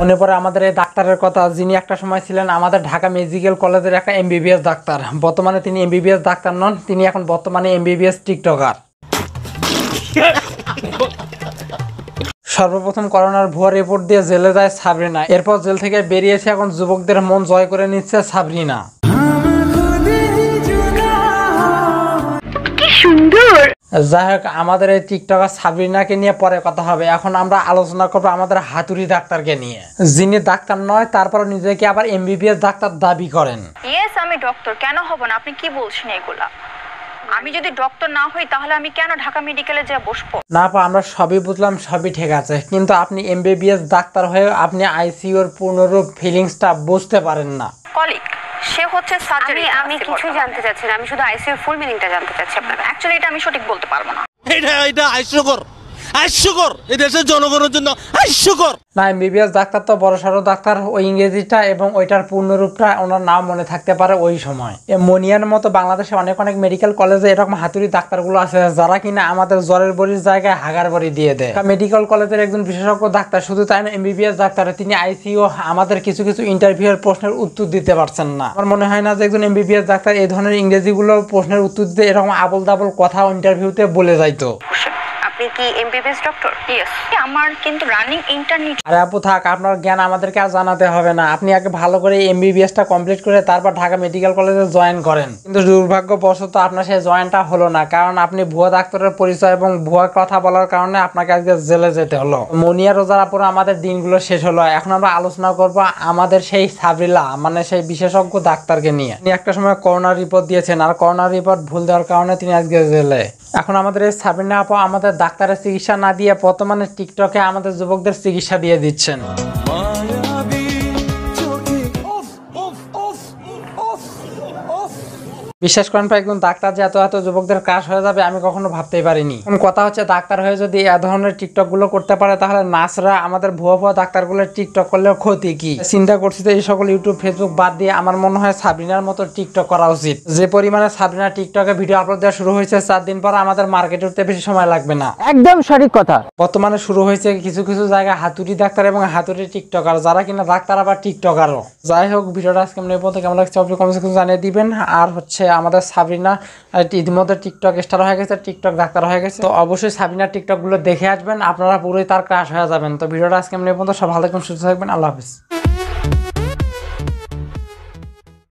মনে পড়ে আমাদের এই ডাক্তারের কথা যিনি একটা সময় ছিলেন আমাদের ঢাকা মেডিকেল কলেজের একটা এমবিবিএস ডাক্তার বর্তমানে তিনি এমবিবিএস ডাক্তার নন তিনি এখন বর্তমানে এমবিবিএস টিকটকার সর্বপ্রথম করোনার ভুয়া রিপোর্ট দিয়ে জেলে যায় সাবরিনা এরপর জেল থেকে বেরিয়েছে এখন যুবকদের মন জয় করে নিচ্ছে সাবরিনা সুন্দর যাই হোক আমাদের এই টিকটকার সাবরিনাকে নিয়ে পরে কথা হবে এখন আমরা আলোচনা করবো আমাদের হাতুরি ডাক্তারকে নিয়ে যিনি ডাক্তার নয় তারপর নিজেকে আবার এমবিবিএস ডাক্তার দাবি করেন ইয়েস আমি ডক্টর কেন হব না আপনি কি বলছেন এগুলা আমি যদি ডক্টর না হই তাহলে আমি কেন ঢাকা মেডিকেলে যা বসবো না পা আমরা সবই বুঝলাম সবই ঠিক আছে কিন্তু আপনি এমবিবিএস ডাক্তার হয়ে আপনি আইসিইউর পূর্ণরূপ ফিলিংসটা বুঝতে পারেন না কলিক সে হচ্ছে সার্জারি আমি কিছু জানতে চাচ্ছি না আমি শুধু আইসিইউ ফুল মিনিংটা জানতে চাচ্ছি আপনার অ্যাকচুয়ালি এটা আমি সঠিক বলতে পারবো না এটা এটা আইসিইউ হাস্যকর এই দেশের জনগণের জন্য হাস্যকর না এমবিবিএস ডাক্তার তো বড় বড়সড় ডাক্তার ওই ইংরেজিটা এবং ওইটার পূর্ণরূপটা ওনার নাম মনে থাকতে পারে ওই সময় এ মনিয়ার মতো বাংলাদেশে অনেক অনেক মেডিকেল কলেজে এরকম হাতুড়ি ডাক্তারগুলো আছে যারা কিনা আমাদের জ্বরের বড়ির জায়গায় হাগার বড়ি দিয়ে দেয় মেডিকেল কলেজের একজন বিশেষজ্ঞ ডাক্তার শুধু তাই না এমবিবিএস ডাক্তার তিনি আইসিও আমাদের কিছু কিছু ইন্টারভিউয়ের প্রশ্নের উত্তর দিতে পারছেন না আমার মনে হয় না যে একজন এমবিবিএস ডাক্তার এই ধরনের ইংরেজিগুলো প্রশ্নের উত্তর দিতে এরকম আবল দাবল কথা ইন্টারভিউতে বলে যাইতো আপনি কি এমবিবিএস ডক্টর ইয়েস আমার কিন্তু রানিং ইন্টারনেট আরে আপু থাক আপনার জ্ঞান আমাদেরকে আর জানাতে হবে না আপনি আগে ভালো করে কমপ্লিট করে তারপর ঢাকা মেডিকেল কলেজে জয়েন করেন কিন্তু দুর্ভাগ্যবশত আপনার সেই জয়েনটা হলো না কারণ আপনি ভুয়া ডাক্তারের পরিচয় এবং ভুয়া কথা বলার কারণে আপনাকে আজকে জেলে যেতে হলো মনিয়া রোজার আপুর আমাদের দিনগুলো শেষ হলো এখন আমরা আলোচনা করব আমাদের সেই সাবরিলা মানে সেই বিশেষজ্ঞ ডাক্তারকে নিয়ে তিনি একটা সময় করোনা রিপোর্ট দিয়েছেন আর করোনা রিপোর্ট ভুল দেওয়ার কারণে তিনি আজকে জেলে এখন আমাদের এই সাবিনা আপা আমাদের ডাক্তারের চিকিৎসা না দিয়ে বর্তমানে টিকটকে আমাদের যুবকদের চিকিৎসা দিয়ে দিচ্ছেন বিশ্বাস করেন ভাই একদম ডাক্তার যে এত এত যুবকদের কাজ হয়ে যাবে আমি কখনো ভাবতেই পারিনি কথা হচ্ছে ডাক্তার হয়ে যদি এ ধরনের টিকটক গুলো করতে পারে তাহলে নার্সরা আমাদের ভুয়া ভুয়া গুলো টিকটক করলে ক্ষতি কি চিন্তা করছি তো এই সকল ইউটিউব ফেসবুক বাদ দিয়ে আমার মনে হয় সাবিনার মতো টিকটক করা উচিত যে পরিমাণে সাবিনা টিকটকে ভিডিও আপলোড দেওয়া শুরু হয়েছে চার দিন পর আমাদের মার্কেটে উঠতে বেশি সময় লাগবে না একদম সঠিক কথা বর্তমানে শুরু হয়েছে কিছু কিছু জায়গায় হাতুড়ি ডাক্তার এবং হাতুড়ি টিকটকার যারা কিনা ডাক্তার আবার টিকটকারও যাই হোক ভিডিওটা আজকে কেমন লাগছে জানিয়ে দিবেন আর হচ্ছে আমাদের সাবিনা ইতিমধ্যে টিকটক স্টার হয়ে গেছে টিকটক ডাক্তার হয়ে গেছে তো অবশ্যই সাবিনা টিকটকগুলো দেখে আসবেন আপনারা পুরোই তার ক্রাশ হয়ে যাবেন তো ভিডিওটা আজকে আমি পর্যন্ত সব ভালো সুস্থ থাকবেন আল্লাহ হাফিজ